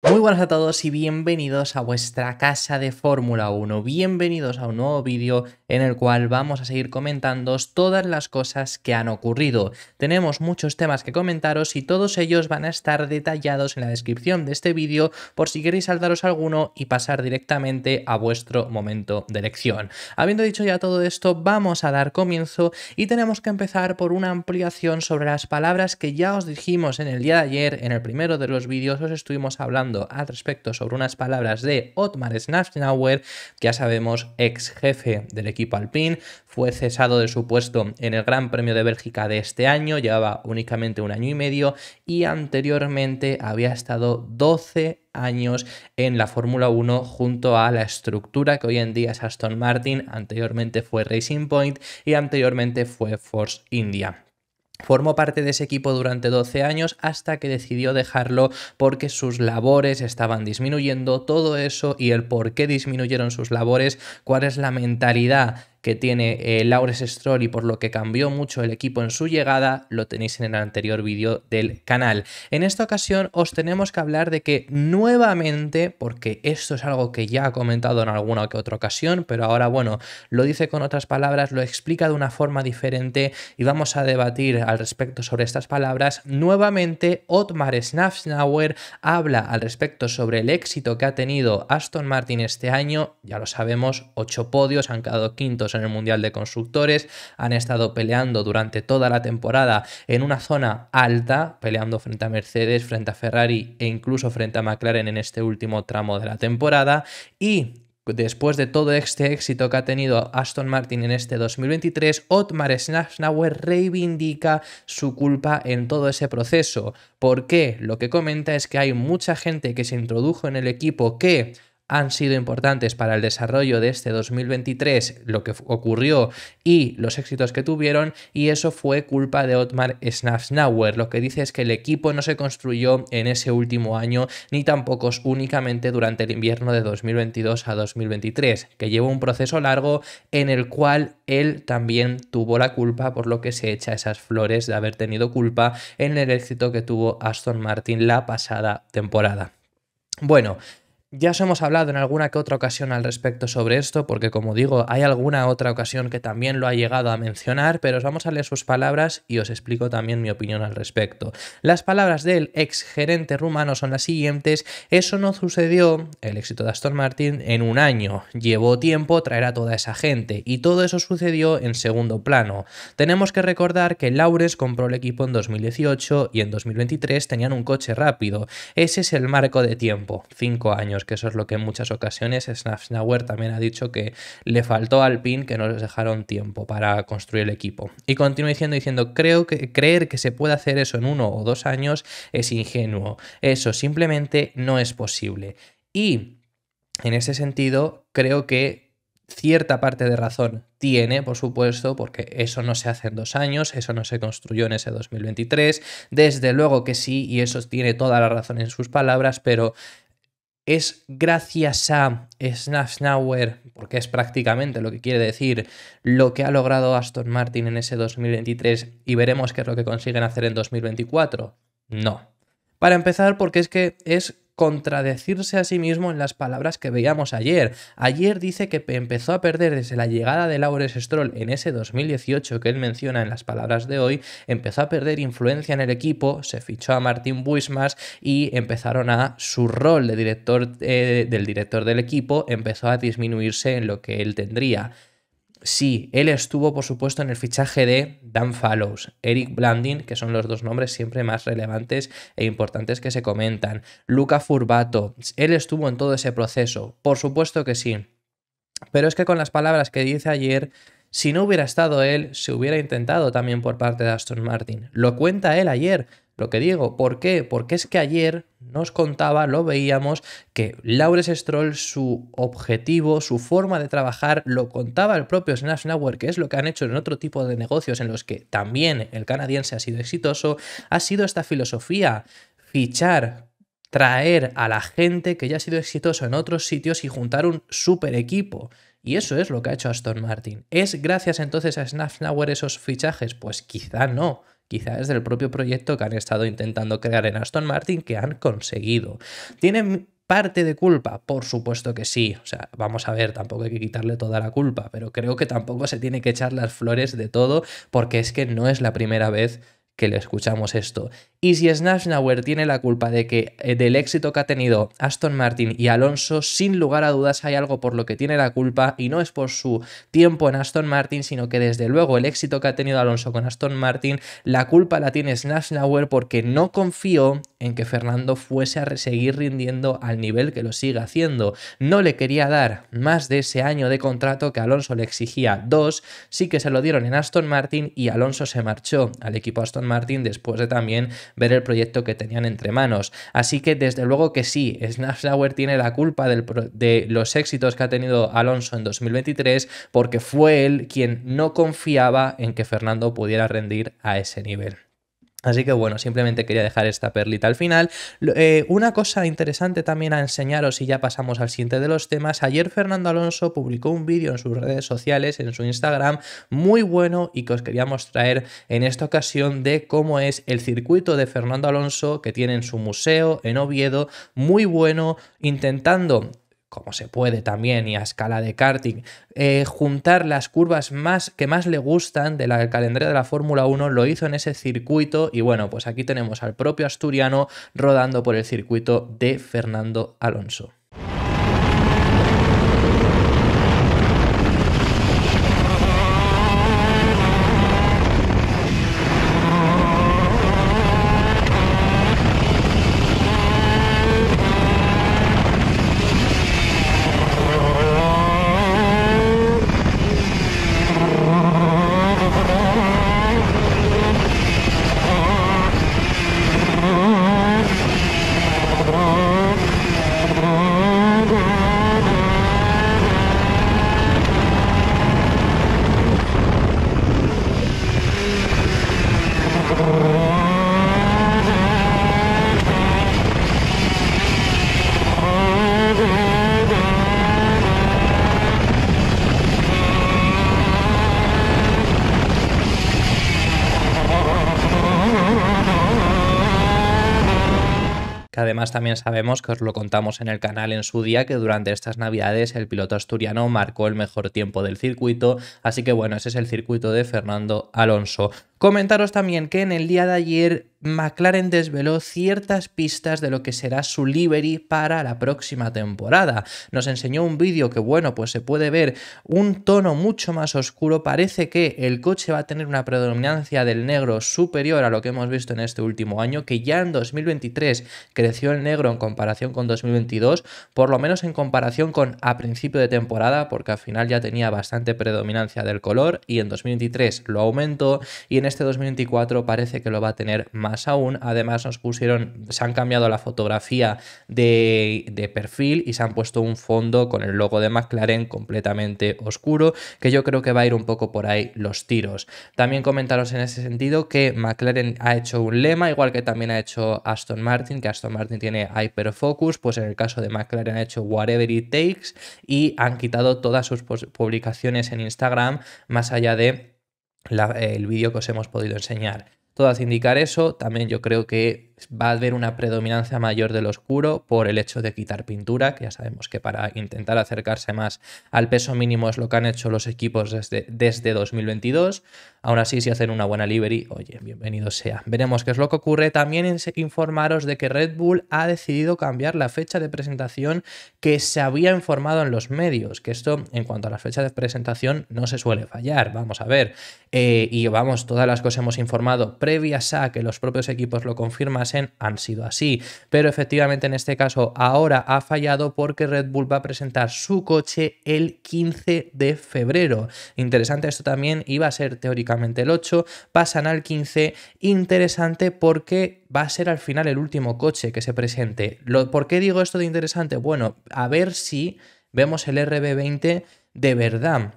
Muy buenas a todos y bienvenidos a vuestra casa de Fórmula 1. Bienvenidos a un nuevo vídeo en el cual vamos a seguir comentando todas las cosas que han ocurrido. Tenemos muchos temas que comentaros y todos ellos van a estar detallados en la descripción de este vídeo por si queréis saltaros alguno y pasar directamente a vuestro momento de elección. Habiendo dicho ya todo esto, vamos a dar comienzo y tenemos que empezar por una ampliación sobre las palabras que ya os dijimos en el día de ayer, en el primero de los vídeos os estuvimos hablando al respecto sobre unas palabras de Otmar que ya sabemos ex jefe del equipo Alpine fue cesado de su puesto en el Gran Premio de Bélgica de este año, llevaba únicamente un año y medio y anteriormente había estado 12 años en la Fórmula 1 junto a la estructura que hoy en día es Aston Martin, anteriormente fue Racing Point y anteriormente fue Force India. Formó parte de ese equipo durante 12 años hasta que decidió dejarlo porque sus labores estaban disminuyendo, todo eso y el por qué disminuyeron sus labores, cuál es la mentalidad que tiene eh, Stroll y por lo que cambió mucho el equipo en su llegada, lo tenéis en el anterior vídeo del canal. En esta ocasión os tenemos que hablar de que nuevamente, porque esto es algo que ya ha comentado en alguna que otra ocasión, pero ahora bueno, lo dice con otras palabras, lo explica de una forma diferente y vamos a debatir al respecto sobre estas palabras. Nuevamente, Otmar Schnafsnauer habla al respecto sobre el éxito que ha tenido Aston Martin este año, ya lo sabemos, ocho podios, han quedado quintos en el Mundial de Constructores, han estado peleando durante toda la temporada en una zona alta, peleando frente a Mercedes, frente a Ferrari e incluso frente a McLaren en este último tramo de la temporada y después de todo este éxito que ha tenido Aston Martin en este 2023, Otmar Schnauer reivindica su culpa en todo ese proceso. porque Lo que comenta es que hay mucha gente que se introdujo en el equipo que han sido importantes para el desarrollo de este 2023, lo que ocurrió y los éxitos que tuvieron, y eso fue culpa de Otmar Schnafsnauer. Lo que dice es que el equipo no se construyó en ese último año, ni tampoco únicamente durante el invierno de 2022 a 2023, que llevó un proceso largo en el cual él también tuvo la culpa, por lo que se echa esas flores de haber tenido culpa en el éxito que tuvo Aston Martin la pasada temporada. Bueno, ya os hemos hablado en alguna que otra ocasión al respecto sobre esto, porque como digo, hay alguna otra ocasión que también lo ha llegado a mencionar, pero os vamos a leer sus palabras y os explico también mi opinión al respecto. Las palabras del ex gerente rumano son las siguientes, eso no sucedió, el éxito de Aston Martin, en un año, llevó tiempo traer a toda esa gente, y todo eso sucedió en segundo plano. Tenemos que recordar que Laures compró el equipo en 2018 y en 2023 tenían un coche rápido, ese es el marco de tiempo, 5 años que eso es lo que en muchas ocasiones Snafnauer también ha dicho que le faltó al PIN que no les dejaron tiempo para construir el equipo. Y continúa diciendo, diciendo, creo que creer que se puede hacer eso en uno o dos años es ingenuo. Eso simplemente no es posible. Y en ese sentido, creo que cierta parte de razón tiene, por supuesto, porque eso no se hace en dos años, eso no se construyó en ese 2023, desde luego que sí, y eso tiene toda la razón en sus palabras, pero es gracias a Snafnauer, porque es prácticamente lo que quiere decir lo que ha logrado Aston Martin en ese 2023 y veremos qué es lo que consiguen hacer en 2024? No. Para empezar, porque es que es contradecirse a sí mismo en las palabras que veíamos ayer. Ayer dice que empezó a perder desde la llegada de Laurence Stroll en ese 2018 que él menciona en las palabras de hoy, empezó a perder influencia en el equipo, se fichó a Martín Buismas y empezaron a su rol de director eh, del director del equipo empezó a disminuirse en lo que él tendría. Sí, él estuvo, por supuesto, en el fichaje de Dan Fallows, Eric Blandin, que son los dos nombres siempre más relevantes e importantes que se comentan. Luca Furbato, él estuvo en todo ese proceso, por supuesto que sí. Pero es que con las palabras que dice ayer, si no hubiera estado él, se hubiera intentado también por parte de Aston Martin. Lo cuenta él ayer lo que digo. ¿Por qué? Porque es que ayer nos contaba, lo veíamos, que lawrence Stroll, su objetivo, su forma de trabajar, lo contaba el propio Nower, que es lo que han hecho en otro tipo de negocios en los que también el canadiense ha sido exitoso, ha sido esta filosofía, fichar traer a la gente que ya ha sido exitoso en otros sitios y juntar un super equipo. Y eso es lo que ha hecho Aston Martin. ¿Es gracias entonces a Nower esos fichajes? Pues quizá no quizás del propio proyecto que han estado intentando crear en Aston Martin que han conseguido. ¿Tienen parte de culpa? Por supuesto que sí. O sea, vamos a ver, tampoco hay que quitarle toda la culpa, pero creo que tampoco se tiene que echar las flores de todo porque es que no es la primera vez que le escuchamos esto. Y si Schnafnauer tiene la culpa de que eh, del éxito que ha tenido Aston Martin y Alonso, sin lugar a dudas hay algo por lo que tiene la culpa y no es por su tiempo en Aston Martin, sino que desde luego el éxito que ha tenido Alonso con Aston Martin, la culpa la tiene Schnafnauer porque no confió en que Fernando fuese a seguir rindiendo al nivel que lo sigue haciendo. No le quería dar más de ese año de contrato que Alonso le exigía dos, sí que se lo dieron en Aston Martin y Alonso se marchó al equipo Aston Martin después de también ver el proyecto que tenían entre manos. Así que desde luego que sí, Snapsauer tiene la culpa de los éxitos que ha tenido Alonso en 2023 porque fue él quien no confiaba en que Fernando pudiera rendir a ese nivel. Así que bueno, simplemente quería dejar esta perlita al final. Eh, una cosa interesante también a enseñaros y ya pasamos al siguiente de los temas. Ayer Fernando Alonso publicó un vídeo en sus redes sociales, en su Instagram, muy bueno y que os queríamos traer en esta ocasión de cómo es el circuito de Fernando Alonso que tiene en su museo en Oviedo, muy bueno, intentando como se puede también y a escala de karting, eh, juntar las curvas más, que más le gustan del la calendario de la Fórmula 1, lo hizo en ese circuito y bueno, pues aquí tenemos al propio asturiano rodando por el circuito de Fernando Alonso. también sabemos que os lo contamos en el canal en su día, que durante estas navidades el piloto asturiano marcó el mejor tiempo del circuito, así que bueno, ese es el circuito de Fernando Alonso. Comentaros también que en el día de ayer McLaren desveló ciertas pistas de lo que será su livery para la próxima temporada. Nos enseñó un vídeo que, bueno, pues se puede ver un tono mucho más oscuro. Parece que el coche va a tener una predominancia del negro superior a lo que hemos visto en este último año, que ya en 2023 creció el negro en comparación con 2022, por lo menos en comparación con a principio de temporada, porque al final ya tenía bastante predominancia del color y en 2023 lo aumentó y en este 2024 parece que lo va a tener más aún. Además, nos pusieron, se han cambiado la fotografía de, perfil y se han puesto un fondo con el logo de McLaren completamente oscuro, que yo creo que va a ir un poco por ahí los tiros. También comentaros en ese sentido que McLaren ha hecho un lema, igual que también ha hecho Aston Martin, que Aston Martin tiene Hyperfocus, pues en el caso de McLaren ha hecho Whatever It Takes y han quitado todas sus publicaciones en Instagram, más allá de la, el vídeo que os hemos podido enseñar. Todo hace indicar eso, también yo creo que va a haber una predominancia mayor del oscuro por el hecho de quitar pintura, que ya sabemos que para intentar acercarse más al peso mínimo es lo que han hecho los equipos desde, desde 2022. Aún así, si hacen una buena livery, oye, bienvenido sea. Veremos qué es lo que ocurre. También informaros de que Red Bull ha decidido cambiar la fecha de presentación que se había informado en los medios, que esto en cuanto a la fecha de presentación no se suele fallar, vamos a ver. Eh, y vamos, todas las cosas hemos informado previas a que los propios equipos lo confirman han sido así. Pero efectivamente en este caso ahora ha fallado porque Red Bull va a presentar su coche el 15 de febrero. Interesante esto también, iba a ser teóricamente el 8, pasan al 15, interesante porque va a ser al final el último coche que se presente. ¿Por qué digo esto de interesante? Bueno, a ver si vemos el RB20 de verdad.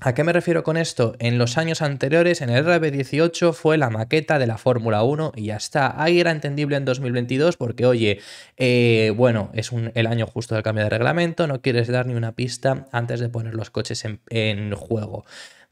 ¿A qué me refiero con esto? En los años anteriores, en el RB18 fue la maqueta de la Fórmula 1 y ya está. Ahí era entendible en 2022 porque, oye, eh, bueno, es el año justo del cambio de reglamento, no quieres dar ni una pista antes de poner los coches en juego.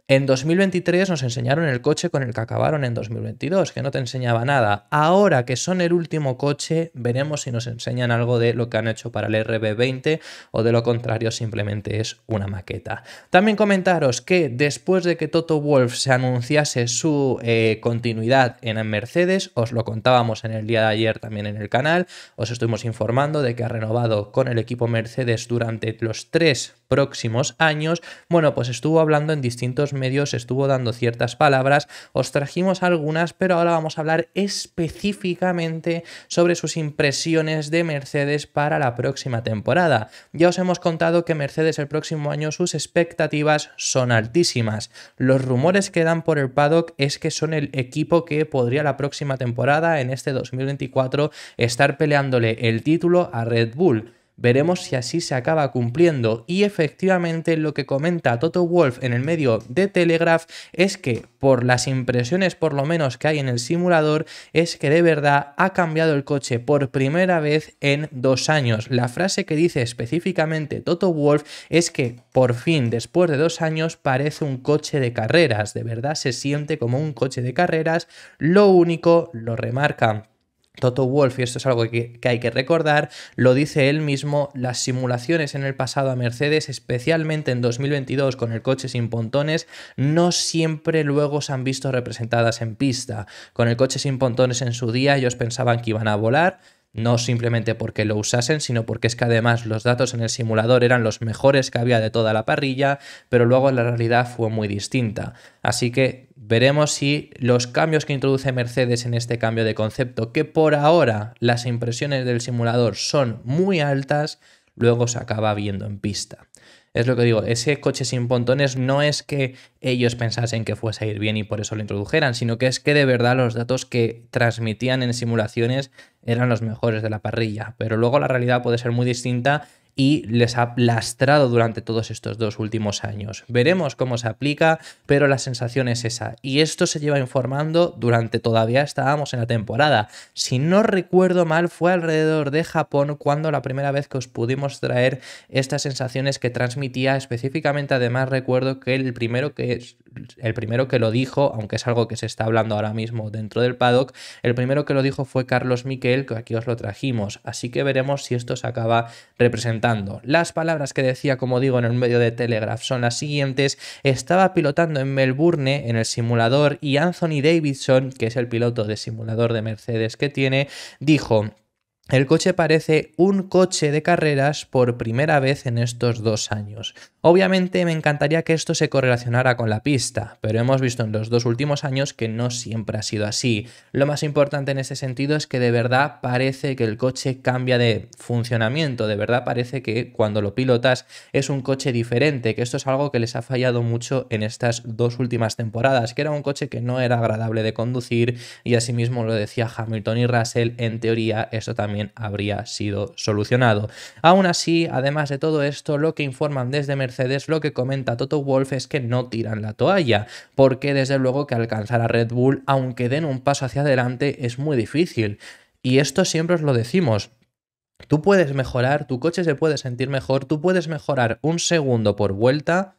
En 2023 nos enseñaron el coche con el que acabaron en 2022, que no te enseñaba nada. Ahora que son el último coche, veremos si nos enseñan algo de lo que han hecho para el RB20 o de lo contrario simplemente es una maqueta. También comentaros que después de que Toto Wolf se anunciase su eh, continuidad en Mercedes, os lo contábamos en el día de ayer también en el canal, os estuvimos informando de que ha renovado con el equipo Mercedes durante los tres próximos años, bueno, pues estuvo hablando en distintos medios, estuvo dando ciertas palabras, os trajimos algunas, pero ahora vamos a hablar específicamente sobre sus impresiones de Mercedes para la próxima temporada. Ya os hemos contado que Mercedes el próximo año sus expectativas son altísimas. Los rumores que dan por el paddock es que son el equipo que podría la próxima temporada, en este 2024, estar peleándole el título a Red Bull. Veremos si así se acaba cumpliendo. Y efectivamente lo que comenta Toto Wolf en el medio de Telegraph es que por las impresiones por lo menos que hay en el simulador es que de verdad ha cambiado el coche por primera vez en dos años. La frase que dice específicamente Toto Wolf es que por fin después de dos años parece un coche de carreras. De verdad se siente como un coche de carreras. Lo único, lo remarca. Toto Wolf, y esto es algo que, hay que recordar, lo dice él mismo, las simulaciones en el pasado a Mercedes, especialmente en 2022 con el coche sin pontones, no siempre luego se han visto representadas en pista. Con el coche sin pontones en su día ellos pensaban que iban a volar, no simplemente porque lo usasen, sino porque es que además los datos en el simulador eran los mejores que había de toda la parrilla, pero luego la realidad fue muy distinta. Así que veremos si los cambios que introduce Mercedes en este cambio de concepto, que por ahora las impresiones del simulador son muy altas, luego se acaba viendo en pista. Es lo que digo, ese coche sin pontones no es que ellos pensasen que fuese a ir bien y por eso lo introdujeran, sino que es que de verdad los datos que transmitían en simulaciones eran los mejores de la parrilla, pero luego la realidad puede ser muy distinta y les ha lastrado durante todos estos dos últimos años. Veremos cómo se aplica, pero la sensación es esa. Y esto se lleva informando durante todavía estábamos en la temporada. Si no recuerdo mal, fue alrededor de Japón cuando la primera vez que os pudimos traer estas sensaciones que transmitía específicamente. Además, recuerdo que el primero que, el primero que lo dijo, aunque es algo que se está hablando ahora mismo dentro del paddock, el primero que lo dijo fue Carlos Miquel, que aquí os lo trajimos. Así que veremos si esto se acaba representando las palabras que decía, como digo, en el medio de Telegraph son las siguientes. Estaba pilotando en Melbourne en el simulador y Anthony Davidson, que es el piloto de simulador de Mercedes que tiene, dijo, el coche parece un coche de carreras por primera vez en estos dos años. Obviamente me encantaría que esto se correlacionara con la pista, pero hemos visto en los dos últimos años que no siempre ha sido así. Lo más importante en ese sentido es que de verdad parece que el coche cambia de funcionamiento, de verdad parece que cuando lo pilotas es un coche diferente, que esto es algo que les ha fallado mucho en estas dos últimas temporadas, que era un coche que no era agradable de conducir y asimismo lo decía Hamilton y Russell, en teoría eso también también habría sido solucionado. Aún así, además de todo esto, lo que informan desde Mercedes, lo que comenta Toto Wolf es que no tiran la toalla, porque desde luego que alcanzar a Red Bull, aunque den un paso hacia adelante, es muy difícil. Y esto siempre os lo decimos, Tú puedes mejorar, tu coche se puede sentir mejor, tú puedes mejorar un segundo por vuelta,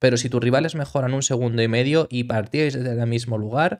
pero si tus rivales mejoran un segundo y medio y partíais desde el mismo lugar,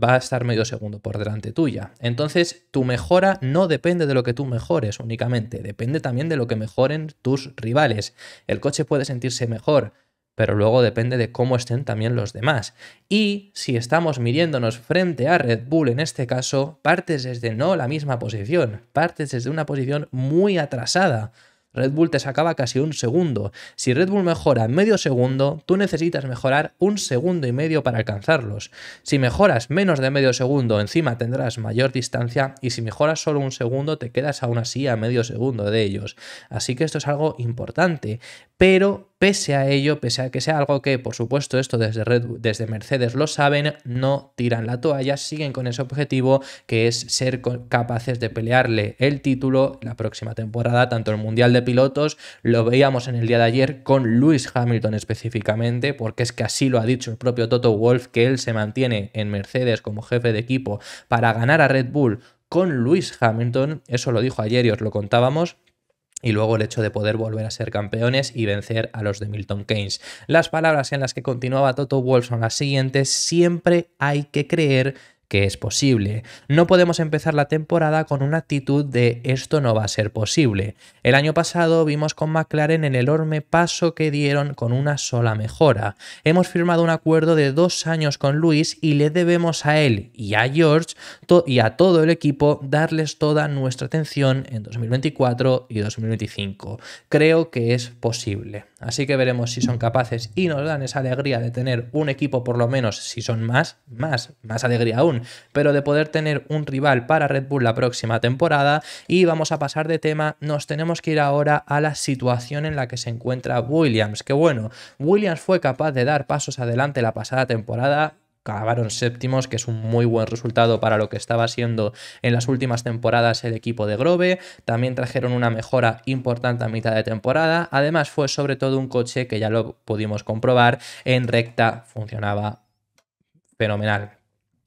va a estar medio segundo por delante tuya. Entonces, tu mejora no depende de lo que tú mejores únicamente, depende también de lo que mejoren tus rivales. El coche puede sentirse mejor, pero luego depende de cómo estén también los demás. Y si estamos midiéndonos frente a Red Bull en este caso, partes desde no la misma posición, partes desde una posición muy atrasada Red Bull te sacaba casi un segundo. Si Red Bull mejora medio segundo, tú necesitas mejorar un segundo y medio para alcanzarlos. Si mejoras menos de medio segundo, encima tendrás mayor distancia y si mejoras solo un segundo, te quedas aún así a medio segundo de ellos. Así que esto es algo importante pero pese a ello, pese a que sea algo que, por supuesto, esto desde, Red, desde Mercedes lo saben, no tiran la toalla, siguen con ese objetivo que es ser capaces de pelearle el título la próxima temporada, tanto el Mundial de Pilotos, lo veíamos en el día de ayer con Lewis Hamilton específicamente, porque es que así lo ha dicho el propio Toto Wolf, que él se mantiene en Mercedes como jefe de equipo para ganar a Red Bull con Lewis Hamilton, eso lo dijo ayer y os lo contábamos, y luego el hecho de poder volver a ser campeones y vencer a los de Milton Keynes. Las palabras en las que continuaba Toto Wolf son las siguientes, siempre hay que creer que es posible. No podemos empezar la temporada con una actitud de esto no va a ser posible. El año pasado vimos con McLaren el enorme paso que dieron con una sola mejora. Hemos firmado un acuerdo de dos años con Luis y le debemos a él y a George y a todo el equipo darles toda nuestra atención en 2024 y 2025. Creo que es posible. Así que veremos si son capaces y nos dan esa alegría de tener un equipo por lo menos, si son más, más, más alegría aún, pero de poder tener un rival para Red Bull la próxima temporada. Y vamos a pasar de tema, nos tenemos que ir ahora a la situación en la que se encuentra Williams. Que bueno, Williams fue capaz de dar pasos adelante la pasada temporada, acabaron séptimos, que es un muy buen resultado para lo que estaba siendo en las últimas temporadas el equipo de Grove. También trajeron una mejora importante a mitad de temporada. Además, fue sobre todo un coche que ya lo pudimos comprobar en recta, funcionaba fenomenal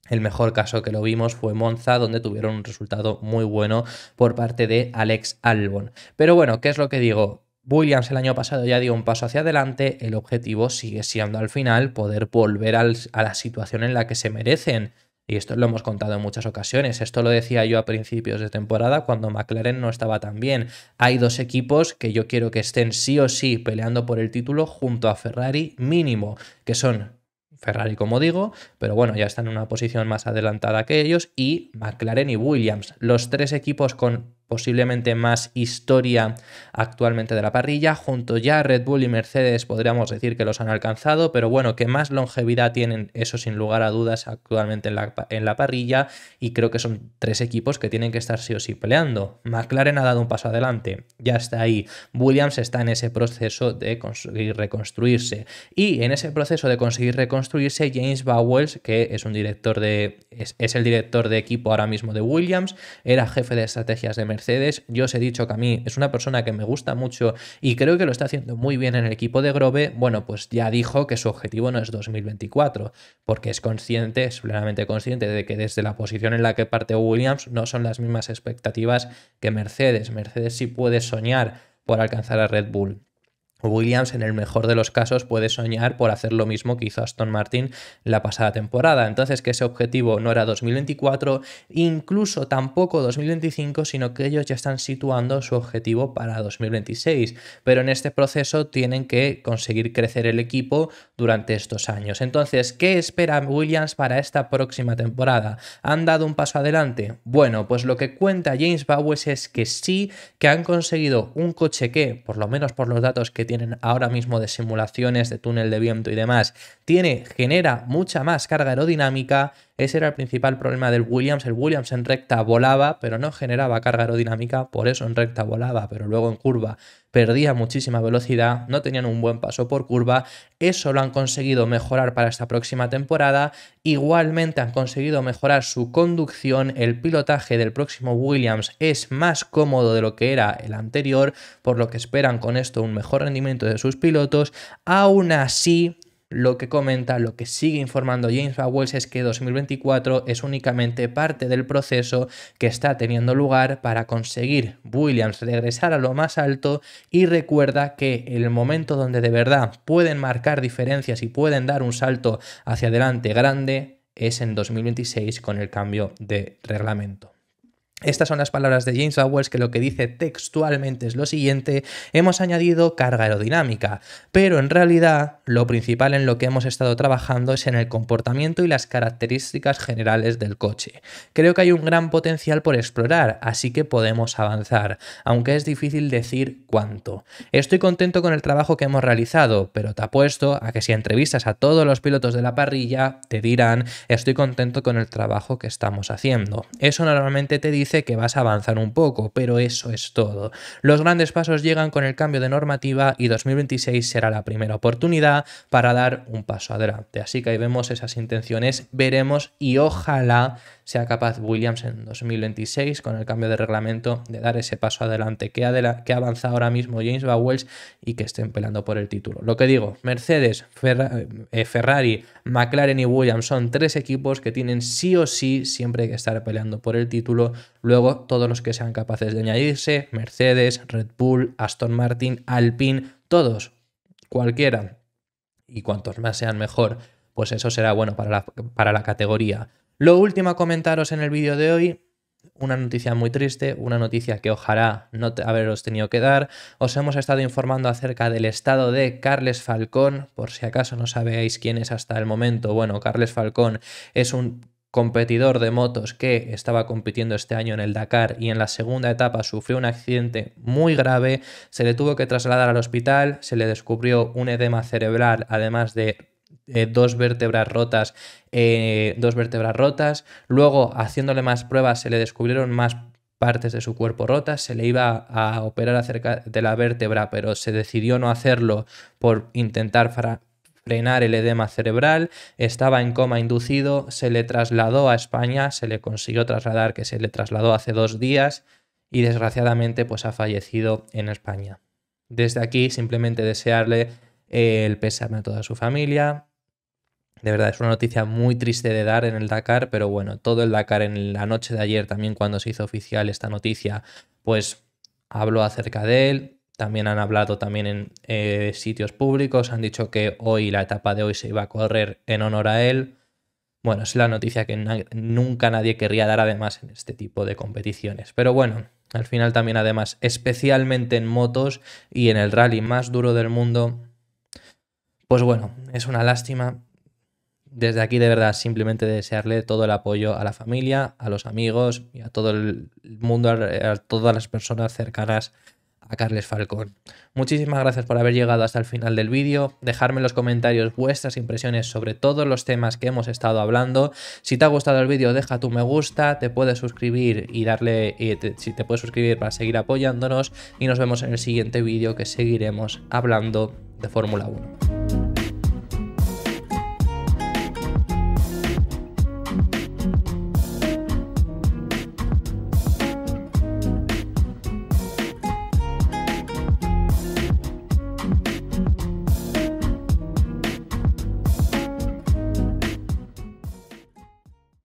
el mejor caso que lo vimos fue Monza, donde tuvieron un resultado muy bueno por parte de Alex Albon. Pero bueno, ¿qué es lo que digo? Williams el año pasado ya dio un paso hacia adelante, el objetivo sigue siendo al final poder volver a la situación en la que se merecen. Y esto lo hemos contado en muchas ocasiones. Esto lo decía yo a principios de temporada cuando McLaren no estaba tan bien. Hay dos equipos que yo quiero que estén sí o sí peleando por el título junto a Ferrari mínimo, que son Ferrari, como digo, pero bueno, ya están en una posición más adelantada que ellos, y McLaren y Williams, los tres equipos con posiblemente más historia actualmente de la parrilla. Junto ya Red Bull y Mercedes podríamos decir que los han alcanzado, pero bueno, que más longevidad tienen, eso sin lugar a dudas, actualmente en la, parrilla y creo que son tres equipos que tienen que estar sí o sí peleando. McLaren ha dado un paso adelante, ya está ahí. Williams está en ese proceso de conseguir reconstruirse y en ese proceso de conseguir reconstruirse, James Bowles, que es un director de es, es el director de equipo ahora mismo de Williams, era jefe de estrategias de Mercedes. Yo os he dicho que a mí es una persona que me gusta mucho y creo que lo está haciendo muy bien en el equipo de Grove. Bueno, pues ya dijo que su objetivo no es 2024, porque es consciente, es plenamente consciente de que desde la posición en la que parte Williams no son las mismas expectativas que Mercedes. Mercedes sí puede soñar por alcanzar a Red Bull. Williams, en el mejor de los casos, puede soñar por hacer lo mismo que hizo Aston Martin la pasada temporada. Entonces, que ese objetivo no era 2024, incluso tampoco 2025, sino que ellos ya están situando su objetivo para 2026. Pero en este proceso tienen que conseguir crecer el equipo durante estos años. Entonces, ¿qué espera Williams para esta próxima temporada? ¿Han dado un paso adelante? Bueno, pues lo que cuenta James Bowes es que sí, que han conseguido un coche que, por lo menos por los datos que tienen ahora mismo de simulaciones, de túnel de viento y demás, tiene, genera mucha más carga aerodinámica ese era el principal problema del Williams. El Williams en recta volaba, pero no generaba carga aerodinámica, por eso en recta volaba, pero luego en curva perdía muchísima velocidad, no tenían un buen paso por curva. Eso lo han conseguido mejorar para esta próxima temporada. Igualmente han conseguido mejorar su conducción. El pilotaje del próximo Williams es más cómodo de lo que era el anterior, por lo que esperan con esto un mejor rendimiento de sus pilotos. Aún así, lo que comenta, lo que sigue informando James Bowles es que 2024 es únicamente parte del proceso que está teniendo lugar para conseguir Williams regresar a lo más alto y recuerda que el momento donde de verdad pueden marcar diferencias y pueden dar un salto hacia adelante grande es en 2026 con el cambio de reglamento. Estas son las palabras de James Howells, que lo que dice textualmente es lo siguiente, hemos añadido carga aerodinámica, pero en realidad lo principal en lo que hemos estado trabajando es en el comportamiento y las características generales del coche. Creo que hay un gran potencial por explorar, así que podemos avanzar, aunque es difícil decir cuánto. Estoy contento con el trabajo que hemos realizado, pero te apuesto a que si entrevistas a todos los pilotos de la parrilla, te dirán, estoy contento con el trabajo que estamos haciendo. Eso normalmente te dice que vas a avanzar un poco, pero eso es todo. Los grandes pasos llegan con el cambio de normativa y 2026 será la primera oportunidad para dar un paso adelante. Así que ahí vemos esas intenciones, veremos y ojalá sea capaz Williams en 2026, con el cambio de reglamento, de dar ese paso adelante que, que avanza ahora mismo James Bowles y que estén peleando por el título. Lo que digo, Mercedes, eh, Ferrari, McLaren y Williams son tres equipos que tienen sí o sí siempre que estar peleando por el título. Luego, todos los que sean capaces de añadirse, Mercedes, Red Bull, Aston Martin, Alpine, todos, cualquiera. Y cuantos más sean mejor, pues eso será bueno para la, para la categoría. Lo último a comentaros en el vídeo de hoy, una noticia muy triste, una noticia que ojalá no te haberos tenido que dar. Os hemos estado informando acerca del estado de Carles Falcón, por si acaso no sabéis quién es hasta el momento. Bueno, Carles Falcón es un competidor de motos que estaba compitiendo este año en el Dakar y en la segunda etapa sufrió un accidente muy grave, se le tuvo que trasladar al hospital, se le descubrió un edema cerebral además de eh, dos vértebras rotas, eh, dos vértebras rotas. Luego, haciéndole más pruebas, se le descubrieron más partes de su cuerpo rotas, se le iba a operar acerca de la vértebra, pero se decidió no hacerlo por intentar frenar el edema cerebral, estaba en coma inducido, se le trasladó a España, se le consiguió trasladar, que se le trasladó hace dos días y desgraciadamente pues ha fallecido en España. Desde aquí simplemente desearle eh, el pésame a toda su familia, de verdad, es una noticia muy triste de dar en el Dakar, pero bueno, todo el Dakar en la noche de ayer también cuando se hizo oficial esta noticia, pues habló acerca de él. También han hablado también en eh, sitios públicos, han dicho que hoy la etapa de hoy se iba a correr en honor a él. Bueno, es la noticia que nunca nadie querría dar además en este tipo de competiciones. Pero bueno, al final también además, especialmente en motos y en el rally más duro del mundo, pues bueno, es una lástima desde aquí de verdad simplemente desearle todo el apoyo a la familia, a los amigos y a todo el mundo, a todas las personas cercanas a Carles Falcón. Muchísimas gracias por haber llegado hasta el final del vídeo, dejarme en los comentarios vuestras impresiones sobre todos los temas que hemos estado hablando. Si te ha gustado el vídeo, deja tu me gusta, te puedes suscribir y darle si te puedes suscribir para seguir apoyándonos y nos vemos en el siguiente vídeo que seguiremos hablando de Fórmula 1.